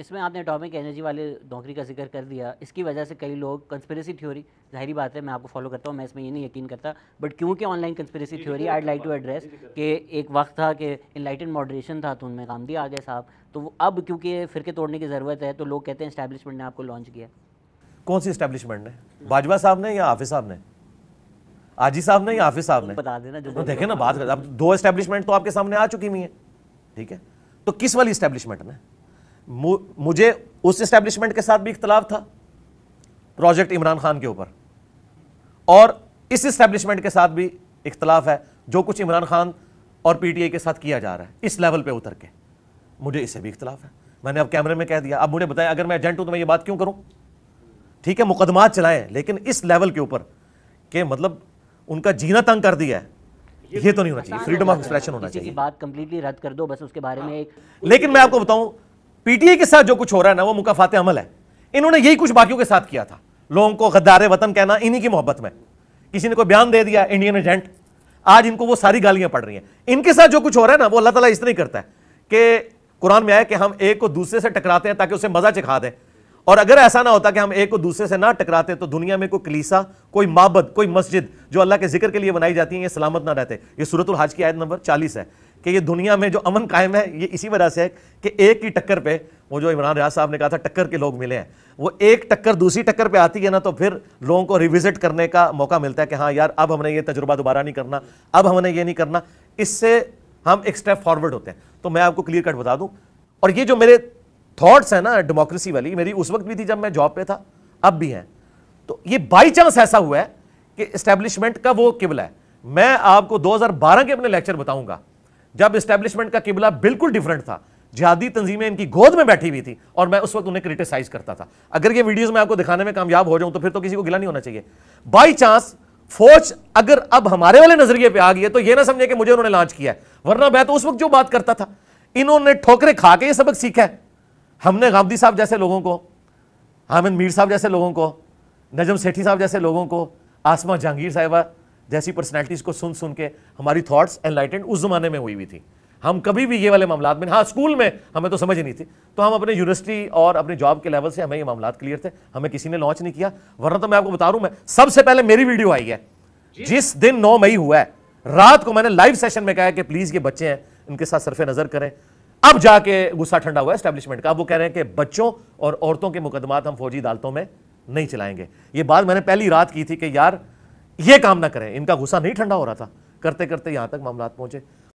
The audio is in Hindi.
इसमें आपने एटॉमिक एनर्जी वाले नौकरी का जिक्र कर दिया इसकी वजह से कई लोग कंस्पिरेसी थ्योरी जाहिर बात है मैं आपको फॉलो करता हूँ मैं इसमें ये नहीं यकीन करता बट क्योंकि online conspiracy theory I like to address कि एक वक्त था कि इनलाइटेड मॉडरेशन था तो उनमें गांधी आ गए साहब तो अब क्योंकि के तोड़ने की ज़रूरत है तो लोग कहते हैं इस्टेब्लिशमेंट ने आपको लॉन्च किया कौन सी इस्टेब्लिशमेंट ने बाजवा साहब ने या हाफिज साहब ने आजी साहब ने या हाफिज साहब ने बता देना जो तो देखे ना बात कर दो इस्टेब्लिशमेंट तो आपके सामने आ चुकी हुई है ठीक है तो किस वाली इस्टेब्लिशमेंट ने मुझे उस इस्टेब्लिशमेंट के साथ भी इख्तलाफ था प्रोजेक्ट इमरान खान के ऊपर और इस इस्टेब्लिशमेंट के साथ भी इख्तलाफ है जो कुछ इमरान खान और पीटीआई के साथ किया जा रहा है इस लेवल पे उतर के मुझे इससे भी इख्तलाफ है मैंने अब कैमरे में कह दिया अब मुझे बताया अगर मैं एजेंट हूं तो मैं ये बात क्यों करूं ठीक है मुकदमा चलाएं लेकिन इस लेवल के ऊपर के मतलब उनका जीना तंग कर दिया है ये, ये तो नहीं होना चाहिए फ्रीडम ऑफ एक्सप्रेशन होना चाहिए बात कंप्लीटली रद्द कर दो बस उसके बारे में हाँ। एक लेकिन मैं आपको बताऊं पीटीए के साथ जो कुछ हो रहा है ना वो मुकाफाते अमल है इन्होंने यही कुछ बाकियों के साथ किया था लोगों को गद्दारे वतन कहना इन्हीं की मोहब्बत में किसी ने कोई बयान दे दिया इंडियन एजेंट आज इनको वो सारी गालियां पड़ रही हैं इनके साथ जो कुछ हो रहा है ना वो अल्लाह ताला इस तरह करता है कि कुरान में आया कि हम एक को दूसरे से टकराते हैं ताकि उसे मजा चखा दें और अगर ऐसा ना होता कि हम एक को दूसरे से ना टकराते तो दुनिया में कोई कलीसा कोई माबद कोई मस्जिद जो अल्लाह के जिक्र के लिए बनाई जाती है ये सलामत ना रहते ये सूरतुल हज की आयत नंबर चालीस है कि ये दुनिया में जो अमन कायम है ये इसी वजह से है कि एक ही टक्कर पे वो जो इमरान रियाज साहब ने कहा था टक्कर के लोग मिले हैं वो एक टक्कर दूसरी टक्कर पे आती है ना तो फिर लोगों को रिविजिट करने का मौका मिलता है कि हाँ यार अब हमने ये तजुर्बा दोबारा नहीं करना अब हमने ये नहीं करना इससे हम एक स्टेप फॉरवर्ड होते हैं तो मैं आपको क्लियर कट बता दूँ और ये जो मेरे थाट्स हैं ना डेमोक्रेसी वाली मेरी उस वक्त भी थी जब मैं जॉब पर था अब भी हैं तो ये बाई चांस ऐसा हुआ है कि इस्टेब्लिशमेंट का वो किबला है मैं आपको दो के अपने लेक्चर बताऊँगा जब इस्टेब्लिशमेंट का किबला बिल्कुल डिफरेंट था जिहादी तंजीमें इनकी गोद में बैठी हुई थी और मैं उस वक्त उन्हें क्रिटिसाइज करता था अगर ये वीडियोस मैं आपको दिखाने में कामयाब हो जाऊं तो फिर तो किसी को गिला नहीं होना चाहिए बाई चांस फौज अगर अब हमारे वाले नजरिए पे आ गई है तो ये ना समझे कि मुझे उन्होंने लॉन्च किया है वरना मैं तो उस वक्त जो बात करता था इन्होंने ठोकरे खा के ये सबक सीखा है हमने गांधी साहब जैसे लोगों को हामिद मीर साहब जैसे लोगों को नजम सेठी साहब जैसे लोगों को आसमा जहांगीर साहिबा जैसी पर्सनैलिटीज़ को सुन सुन के हमारी थाट्स एनलाइटेंड उस ज़माने में हुई हुई थी हम कभी भी ये वाले मामला में हाँ स्कूल में हमें तो समझ ही नहीं थी तो हम अपने यूनिवर्सिटी और अपने जॉब के लेवल से हमें ये मामला क्लियर थे हमें किसी ने लॉन्च नहीं किया वरना तो मैं आपको बता रूं मैं सबसे पहले मेरी वीडियो आई है जिस दिन नौ मई हुआ है रात को मैंने लाइव सेशन में कहा कि प्लीज़ ये बच्चे हैं इनके साथ सरफे नज़र करें अब जाके गुस्सा ठंडा हुआ एस्टेब्लिशमेंट का अब वो कह रहे हैं कि बच्चों और औरतों के मुकदमात हम फौजी अदालतों में नहीं चलाएंगे ये बात मैंने पहली रात की थी कि यार ये काम ना करें इनका गुस्सा नहीं ठंडा हो रहा था करते करते यहाँ तक मामला पहुंचे